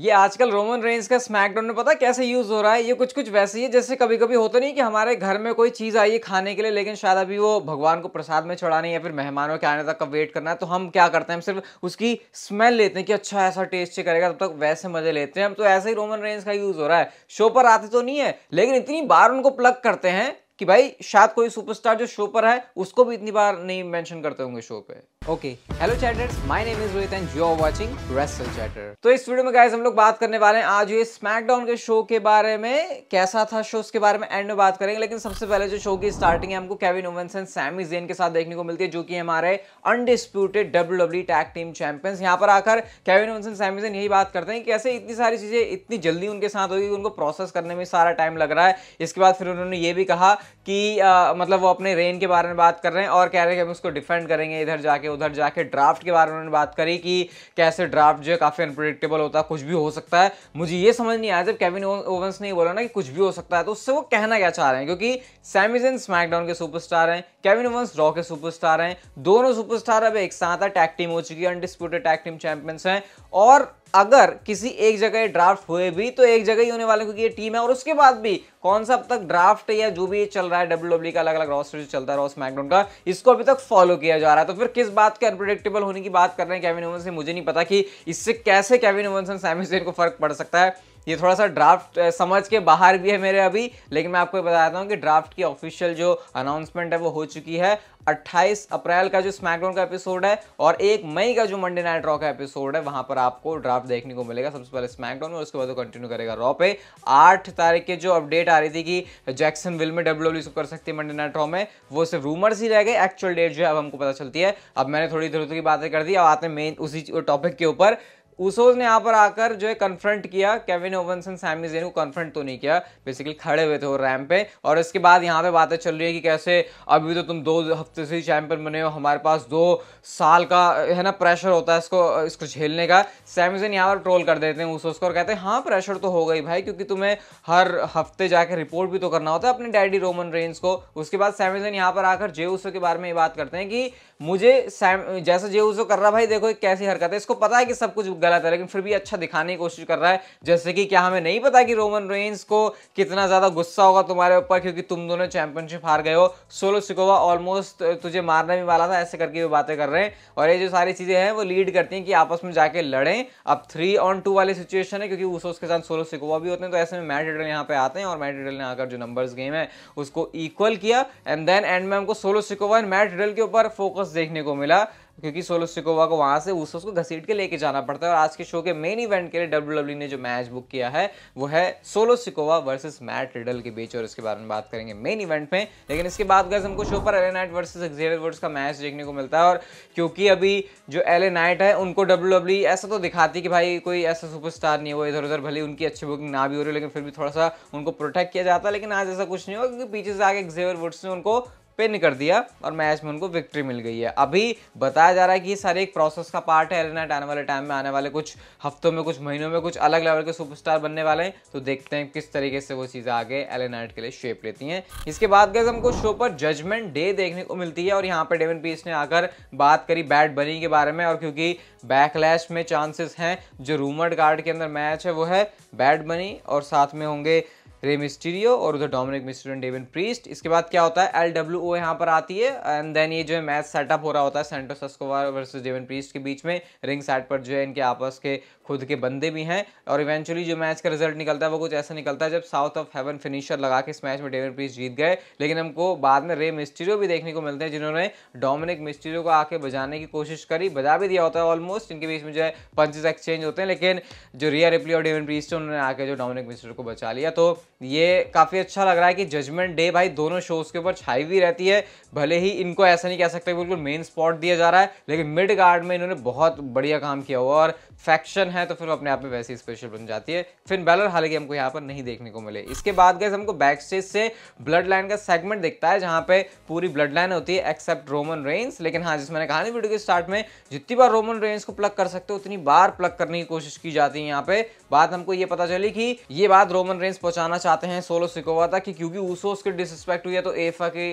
ये आजकल Roman Reigns का स्मैकडाउन में पता कैसे यूज हो रहा है ये कुछ कुछ वैसे ही है जैसे कभी कभी होता नहीं कि हमारे घर में कोई चीज आई है खाने के लिए लेकिन शायद अभी वो भगवान को प्रसाद में चढ़ाने या फिर मेहमानों के आने तक का वेट करना है तो हम क्या करते हैं हम सिर्फ उसकी स्मेल लेते हैं कि अच्छा ऐसा टेस्ट करेगा तब तक वैसे मजे लेते हैं हम तो ऐसे ही रोमन रेंज का यूज हो रहा है शो पर आते तो नहीं है लेकिन इतनी बार उनको प्लग करते हैं कि भाई शायद कोई सुपरस्टार जो शो पर है उसको भी इतनी बार नहीं मैंशन करते होंगे शो पे okay hello chatters my name is Rohit and you are watching wrestle chatter तो इस वीडियो में गाइस हम लोग बात करने वाले हैं आज ये स्मैकडाउन के शो के बारे में कैसा था शो उसके बारे में एंड में बात करेंगे लेकिन सबसे पहले जो शो की स्टार्टिंग है हमको Kevin Owens and Sami Zayn के साथ देखने को मिलती है जो कि हमारे undisputed W W tag team champions यहाँ पर आकर Kevin Owens and Sami Zayn यही बात करते हैं कि ऐसे इतनी सारी चीज़ें इतनी जल्दी उनके साथ होगी उनको प्रोसेस करने में सारा टाइम लग रहा है इसके बाद फिर उन्होंने ये भी कहा कि मतलब वो अपने रेन के बारे में बात कर रहे हैं और कह रहे हैं कि हम उसको डिफेंड करेंगे इधर जाके उधर जाके ड्राफ्ट के बारे में बात करी कि कैसे ड्राफ्ट जो है काफ़ी अनप्रडिक्टेबल होता है कुछ भी हो सकता है मुझे ये समझ नहीं आया जब केविन ओवंस ने बोला ना कि कुछ भी हो सकता है तो उससे वो कहना क्या चाह रहे हैं क्योंकि सैमिजन स्मैकडाउन के सुपरस्टार हैं केविन ओवंस रॉ के सुपरस्टार हैं दोनों सुपरस्टार अब एक साथ है टैग टीम हो चुकी है अनडिस्प्यूटेड टैग टीम चैंपियंस हैं और अगर किसी एक जगह ड्राफ्ट हुए भी तो एक जगह ही होने वाले क्योंकि ये टीम है और उसके बाद भी कौन सा अब तक ड्राफ्ट या जो भी चल रहा है डब्ल्यू e का अलग अलग रोस्टर जो चलता है रॉस मैकडोन का इसको अभी तक फॉलो किया जा रहा है तो फिर किस बात के अनप्रडिक्टेबल होने की बात कर रहे हैं कैविन ओवन से मुझे नहीं पता कि इससे कैसे केविन ओवनसन सैमसन को फर्क पड़ सकता है ये थोड़ा सा ड्राफ्ट समझ के बाहर भी है मेरे अभी लेकिन मैं आपको बताता हूँ कि ड्राफ्ट की ऑफिशियल जो अनाउंसमेंट है वो हो चुकी है अट्ठाईस अप्रैल का जो स्मैकडाउन का एपिसोड है और एक मई का जो मंडे नाइट रॉ का एपिसोड है वहां पर आपको ड्राफ्ट देखने को मिलेगा सबसे पहले स्मैकडाउन में उसके बाद वो कंटिन्यू करेगा रॉ पे आठ तारीख के जो अपडेट आ रही थी कि जैक्सन विल में डब्ल्यू e डब्ल्यू कर सकती है मंडे नाइट रॉ में वो सिर्फ रूमर्स ही रह गए एक्चुअल डेट जो है अब हमको पता चलती है अब मैंने थोड़ी इधर उधर की बातें कर दी अब आते हैं मेन उसी टॉपिक के ऊपर ऊसोज ने यहाँ पर आकर जो है कन्फ्रंट किया Kevin Owens and Sami Zayn को कन्फ्रंट तो नहीं किया बेसिकली खड़े हुए थे वो रैम पे और इसके बाद यहाँ पे बातें चल रही है कि कैसे अभी तो तुम दो हफ्ते से ही चैंपियन बने हो हमारे पास दो साल का है ना प्रेशर होता है इसको इसको झेलने का सैमी जेन यहाँ पर ट्रोल कर देते हैं ऊसोज को और कहते हैं हाँ प्रेशर तो हो गई भाई क्योंकि तुम्हें हर हफ्ते जाकर रिपोर्ट भी तो करना होता है अपने डैडी रोमन रेंज को उसके बाद सैमी जेन यहाँ पर आकर जे उसो के बारे में ये बात करते हैं कि मुझे जैसा जे यूज़ो कर रहा भाई देखो कैसी हरकत है इसको पता है कि सब कुछ गलत है लेकिन फिर भी अच्छा दिखाने की कोशिश कर रहा है जैसे कि क्या हमें नहीं पता कि रोमन रेंस को कितना ज़्यादा गुस्सा होगा तुम्हारे ऊपर क्योंकि तुम दोनों चैंपियनशिप हार गए हो सोलो सिकोवा ऑलमोस्ट तुझे मारने भी वाला था ऐसे करके वो बातें कर रहे हैं और ये जो सारी चीज़ें हैं वो लीड करती हैं कि आपस में जाके लड़ें अब थ्री ऑन टू वाली सिचुएशन है क्योंकि उसोस के साथ सोलो सिकोवा भी होते हैं तो ऐसे में मैट रिडल यहाँ पे आते हैं और मैट रिडल ने आकर जो नंबर्स गेम है उसको इक्वल किया एंड देन एंड में हमको Solo Sikoa and Matt Riddle के ऊपर फोकस वापस देखने को मिला क्योंकि सोलो सिकोवा को वहां से उस उसको घसीट के लेके जाना पड़ता है और आज के शो के मेन इवेंट के लिए डब्ल्यू डब्ल्यू e ने जो मैच बुक किया है वो है Solo Sikoa versus Matt Riddle के बीच और इसके बारे में बात करेंगे मेन इवेंट में लेकिन इसके बाद गैस हमको शो पर LA Knight versus Xavier Woods का मैच देखने को मिलता है और क्योंकि अभी जो एले नाइट है उनको डब्ल्यू डब्ल्यू e ऐसा तो दिखाती कि भाई कोई ऐसा सुपरस्टार नहीं हुआ इधर उधर भले उनकी अच्छी बुकिंग ना भी हो रही लेकिन फिर भी थोड़ा सा उनको प्रोटेक्ट किया जाता है लेकिन आज ऐसा कुछ नहीं हुआ क्योंकि पीछे से आगे एक्जेवर वर्ड्स ने उनको पिन कर दिया और मैच में उनको विक्ट्री मिल गई है अभी बताया जा रहा है कि ये सारे एक प्रोसेस का पार्ट है एलेनाइट आने वाले टाइम में आने वाले कुछ हफ्तों में कुछ महीनों में कुछ अलग लेवल के सुपरस्टार बनने वाले हैं तो देखते हैं किस तरीके से वो चीज़ें आगे एलेनाइट के लिए शेप लेती हैं इसके बाद गए हमको शो पर जजमेंट डे देखने को मिलती है और यहाँ पर डेविन पीस ने आकर बात करी बैट बनी के बारे में और क्योंकि बैकलैश में चांसेस हैं जो रूमर्ड कार्ड के अंदर मैच है वो है बैट बनी और साथ में होंगे रे मिस्टीरियो और उधर डोमिनिक एंड डेविन प्रीस्ट इसके बाद क्या होता है एल डब्ल्यू ओ यहाँ पर आती है एंड देन ये जो है मैच सेटअप हो रहा होता है Santos Escobar versus Damian Priest के बीच में रिंग साइड पर जो है इनके आपस के खुद के बंदे भी हैं और इवेंचुअली जो मैच का रिजल्ट निकलता है वो कुछ ऐसा निकलता है जब साउथ ऑफ हेवन फिनिशर लगा के इस मैच में डेविन प्रीस्ट जीत गए लेकिन हमको बाद में रे मिस्टीरियो भी देखने को मिलते हैं जिन्होंने डोमिनिक मिस्टीरियो को आके बजाने की कोशिश करी बजा भी दिया होता है ऑलमोस्ट इनके बीच में जो है पंचेज एक्सचेंज होते हैं लेकिन जो रिया रिप्ली और डेविन प्रीस्ट उन्होंने आके जो डोमिनिक मिस्टीरियो को बचा लिया तो ये काफ़ी अच्छा लग रहा है कि जजमेंट डे भाई दोनों शोज़ के ऊपर छाई हुई रहती है भले ही इनको ऐसा नहीं कह सकते बिल्कुल मेन स्पॉट दिया जा रहा है लेकिन मिड गार्ड में इन्होंने बहुत बढ़िया काम किया हुआ और फैक्शन है तो फिर अपने आप में वैसे ही स्पेशल बन जाती है फिर बैलर हालांकि हमको यहाँ पर नहीं देखने को मिले इसके बाद गए हमको बैक स्टेज से ब्लड लाइन का सेगमेंट दिखता है जहाँ पर पूरी ब्लड लाइन होती है एक्सेप्ट रोमन रेंस लेकिन हाँ जिस मैंने कहा ना वीडियो के स्टार्ट में जितनी बार रोमन रेंस को प्लग कर सकते हो उतनी बार प्लग करने की कोशिश की जाती है यहाँ पे बात हमको ये पता चली कि ये बात रोमन रेंस पहुंचाना चाहते हैं सोलो सिकोवा तक क्योंकि ऊसोस की डिसरिस्पेक्ट हुई है तो एफा की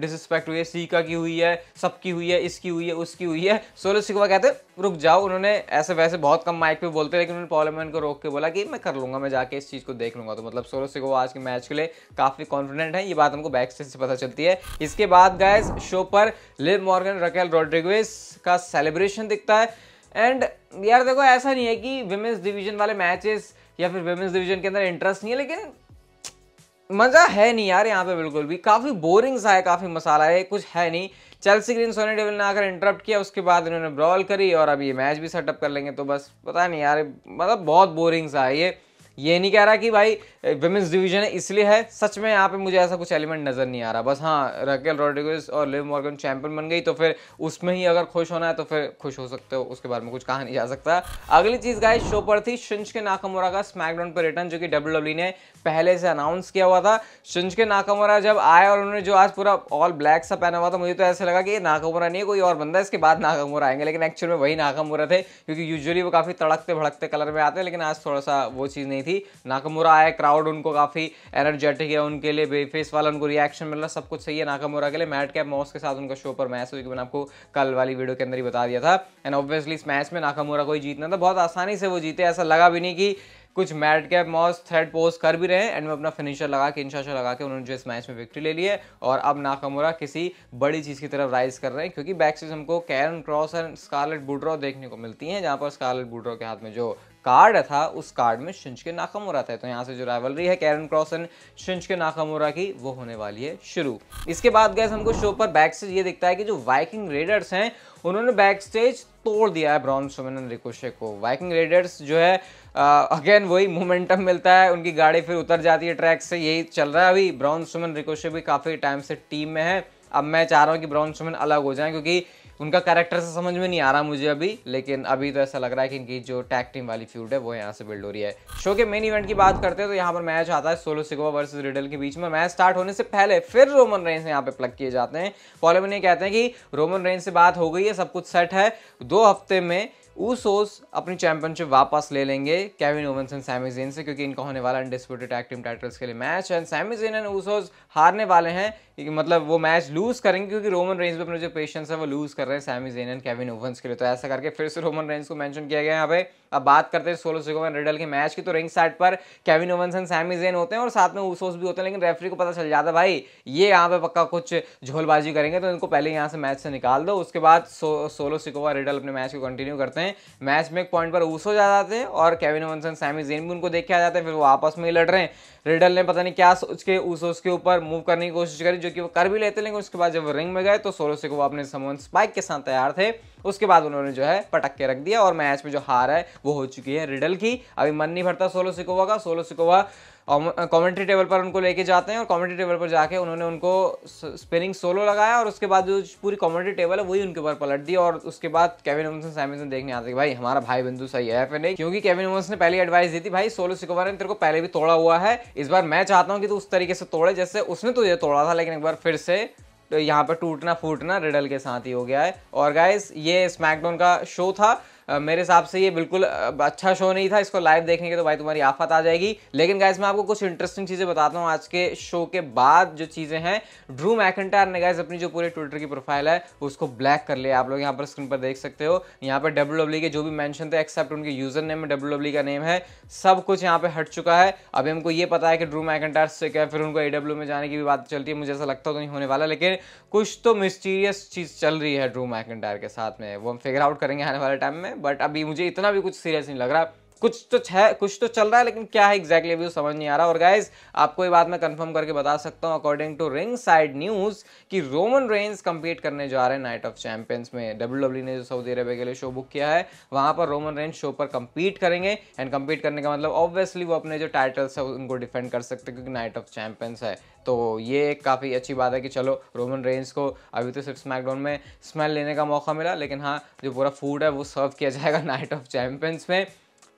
डिसरिस्पेक्ट हुई है सीका की हुई है सबकी हुई है इसकी हुई है उसकी हुई है सोलो सिकोवा कहते रुक जाओ उन्होंने ऐसे वैसे बहुत कम माइक पे बोलते लेकिन उन्होंने पॉलोमैन को रोक के बोला कि मैं कर लूँगा मैं जाके इस चीज़ को देख लूँगा तो मतलब सोलो सिकोवा आज के मैच के लिए काफ़ी कॉन्फिडेंट है ये बात हमको बैक से पता चलती है इसके बाद गायज शो पर लिव मॉर्गन रकेल रोड्रिग्वेस का सेलिब्रेशन दिखता है एंड यार देखो ऐसा नहीं है कि विमेंस डिवीजन वाले मैचेस या फिर विमेंस डिवीजन के अंदर इंटरेस्ट नहीं है लेकिन मज़ा है नहीं यार यहाँ पे बिल्कुल भी काफ़ी बोरिंग सा है काफ़ी मसाला है कुछ है नहीं चेल्सी ग्रीन सोनी डेविल ने आकर इंटरप्ट किया उसके बाद इन्होंने ब्रॉल करी और अब ये मैच भी सेटअप कर लेंगे तो बस पता नहीं यार मतलब बहुत बोरिंग सा है ये ये नहीं कह रहा कि भाई विमेंस डिवीजन है इसलिए है सच में यहाँ पे मुझे ऐसा कुछ एलिमेंट नज़र नहीं आ रहा बस हाँ रकेल रोड्रिगस और लिव मॉर्गन चैंपियन बन गई तो फिर उसमें ही अगर खुश होना है तो फिर खुश हो सकते हो उसके बारे में कुछ कहा नहीं जा सकता अगली चीज़ गाय शो पर थी शिंच के नाकामोरा का स्मैकडाउन पर रिटर्न जो कि डब्ल्यू e ने पहले से अनाउंस किया हुआ था शिंज के नाकामोरा जब आए और उन्होंने जो आज पूरा ऑल ब्लैक सा पहना हुआ था मुझे तो ऐसा लगा कि ये नाकामोरा नहीं है कोई और बंदा इसके बाद नाकामोरा आएंगे लेकिन एक्चुअल में वही नाकामोरा थे क्योंकि यूजली वो काफ़ी तड़कते भड़कते कलर में आते हैं लेकिन आज थोड़ा सा वो चीज़ नहीं थी थी नाकामोरा आया क्राउड उनको काफ़ी एनर्जेटिक है उनके लिए बेफेस वाला उनको रिएक्शन मिल रहा सब कुछ सही है नाकामोरा के लिए मैट कैप मॉस के साथ उनका शो पर मैच हुई मैंने आपको कल वाली वीडियो के अंदर ही बता दिया था एंड ऑब्वियसली इस मैच में नाकामोरा को ही जीतना था बहुत आसानी से वो जीते ऐसा लगा भी नहीं कि कुछ मैट कैप मॉस थ्रेड पोज कर भी रहे हैं एंड में अपना फिनिशर लगा के इंशाशा लगा के उन्होंने जो इस मैच में विक्ट्री ले ली है और अब नाकामोरा किसी बड़ी चीज़ की तरफ राइज कर रहे हैं क्योंकि बैक सीज हमको कैरन क्रॉस एंड स्कारलेट बुड्रॉ देखने को मिलती हैं जहाँ पर स्कारलेट बुड्रॉ के हाथ में जो कार्ड था उस कार्ड में शिंच के नाकामोरा था तो यहाँ से जो राइवलरी है कैरन क्रॉस एंड शिंच के नाकामोरा की वो होने वाली है शुरू इसके बाद गैस हमको शो पर बैक से ये दिखता है कि जो वाइकिंग रेडर्स हैं उन्होंने बैक स्टेज तोड़ दिया है ब्रॉन एंड रिकोशे को वाइकिंग रेडर्स जो है अगेन वही मोमेंटम मिलता है उनकी गाड़ी फिर उतर जाती है ट्रैक से यही चल रहा है अभी ब्राउन सोमन रिकोशे भी काफ़ी टाइम से टीम में है अब मैं चाह रहा हूँ कि ब्राउन सोमन अलग हो जाएं क्योंकि उनका कैरेक्टर से समझ में नहीं आ रहा मुझे अभी लेकिन अभी तो ऐसा लग रहा है कि इनकी जो टैग टीम वाली फ्यूड है वो यहाँ से बिल्ड हो रही है शो के मेन इवेंट की बात करते हैं तो यहाँ पर मैच आता है सोलो सिकोवा वर्सेज रिडल के बीच में मैच स्टार्ट होने से पहले फिर रोमन रेंस यहाँ पे प्लग किए जाते हैं पॉलेमन ये कहते हैं कि रोमन रेंस से बात हो गई है सब कुछ सेट है दो हफ्ते में ऊसोस अपनी चैंपियनशिप वापस ले लेंगे केविन ओवंस एंड सैमीजेन से क्योंकि इनका होने वाला अनडिस्प्यूटेड टैग टीम टाइटल्स के लिए match and Zayn and Usos हारने वाले हैं मतलब वो मैच लूज करेंगे क्योंकि रोमन रेंज में अपने जो पेशेंस है वो लूज कर रहे हैं सैमीजेन एंड केविन ओवंस के लिए तो ऐसा करके फिर से रोमन रेंज को मैंशन किया गया यहाँ पे अब बात करते हैं सोलो सिकोवन रिडल के मैच की तो रिंग साइड पर केविन ओवंस एंड सैमीजेन होते हैं और साथ में ऊसोस भी होते हैं लेकिन रेफरी को पता चल जाता है भाई ये यहाँ पे पक्का कुछ झोलबाजी करेंगे तो इनको पहले यहाँ से मैच से निकाल दो उसके बाद सोलो सिकोवा रिडल अपने मैच को कंटिन्यू करते हैं जाते हैं मैच में एक पॉइंट पर ऊसो जा जाते हैं और केविन वंसन सैमी जेन भी उनको देख के आ जाते हैं फिर वो आपस में ही लड़ रहे हैं रिडल ने पता नहीं क्या सोच के ऊसो के ऊपर मूव करने की कोशिश करी जो कि वो कर भी लेते लेकिन उसके बाद जब वो रिंग में गए तो सोलो से वो अपने समन स्पाइक के साथ तैयार थे उसके बाद उन्होंने जो है पटक के रख दिया और मैच में जो हार है वो हो चुकी है रिडल की अभी मन नहीं भरता सोलो सिकोवा का सोलो सिकोवा कॉमेंट्री टेबल पर उनको लेके जाते हैं और कॉमेंट्री टेबल पर जाके उन्होंने उनको स्पिनिंग सोलो लगाया और उसके बाद जो पूरी कॉमेंट्री टेबल है वही उनके ऊपर पलट दी और उसके बाद केविन ओमसन सैमसन देखने आते भाई हमारा भाई बिंदु सही है फिर नहीं क्योंकि केविन ओवंस ने पहली एडवाइस दी थी भाई सोलो सिकोवर ने तेरे को पहले भी तोड़ा हुआ है इस बार मैं चाहता हूँ कि तू उस तरीके से तोड़े जैसे उसने तुझे तोड़ा था लेकिन एक बार फिर से तो यहाँ पर टूटना फूटना रिडल के साथ ही हो गया है और गाइस ये स्मैकडाउन का शो था मेरे हिसाब से ये बिल्कुल अच्छा शो नहीं था इसको लाइव देखेंगे तो भाई तुम्हारी आफत आ जाएगी लेकिन गाइज मैं आपको कुछ इंटरेस्टिंग चीज़ें बताता हूँ आज के शो के बाद जो चीज़ें हैं ड्रू मैकेंटार ने गाइज अपनी जो पूरी ट्विटर की प्रोफाइल है उसको ब्लैक कर लिया आप लोग यहाँ पर स्क्रीन पर देख सकते हो यहाँ पर डब्ल्यू e के जो भी मैंशन थे एक्सेप्ट उनके यूजर नेम डब्ल्यू डब्ल्यू का नेम है सब कुछ यहाँ पर हट चुका है अभी हमको ये पता है कि ड्रू मैकेंटार से क्या फिर उनको ए में जाने की भी बात चलती है मुझे ऐसा लगता तो नहीं होने वाला लेकिन कुछ तो मिस्टीरियस चीज़ चल रही है ड्रू मैकेंटार के साथ में वो हम फिगर आउट करेंगे आने वाले टाइम में बट अभी मुझे इतना भी कुछ सीरियस नहीं लग रहा कुछ तो है कुछ तो चल रहा है लेकिन क्या है एग्जैक्टली अभी समझ नहीं आ रहा और गाइज आपको ये बात मैं कंफर्म करके बता सकता हूँ according to ringside news कि रोमन रेंज कम्पीट करने जा रहे हैं नाइट ऑफ चैंपियंस में डब्ल्यू डब्ल्यू e ने जो सऊदी अरेबिया के लिए शो बुक किया है वहाँ पर रोमन रेंज शो पर कम्पीट करेंगे एंड कम्पीट करने का मतलब ऑब्वियसली वो अपने जो टाइटल्स है उनको डिफेंड कर सकते क्योंकि नाइट ऑफ चैंपियंस है तो ये काफ़ी अच्छी बात है कि चलो रोमन रेंज को अभी तो सिर्फ स्मैकडाउन में स्मेल लेने का मौका मिला लेकिन हाँ जो पूरा फूड है वो सर्व किया जाएगा नाइट ऑफ चैंपियंस में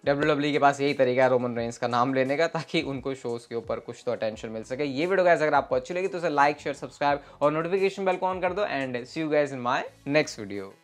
डब्ल्यू e के पास यही तरीका है रोमन रेंस का नाम लेने का ताकि उनको शोज़ के ऊपर कुछ तो अटेंशन मिल सके ये वीडियो गैस अगर आपको अच्छी लगी तो उसे लाइक शेयर सब्सक्राइब और नोटिफिकेशन बेल को ऑन कर दो and see you guys in my next video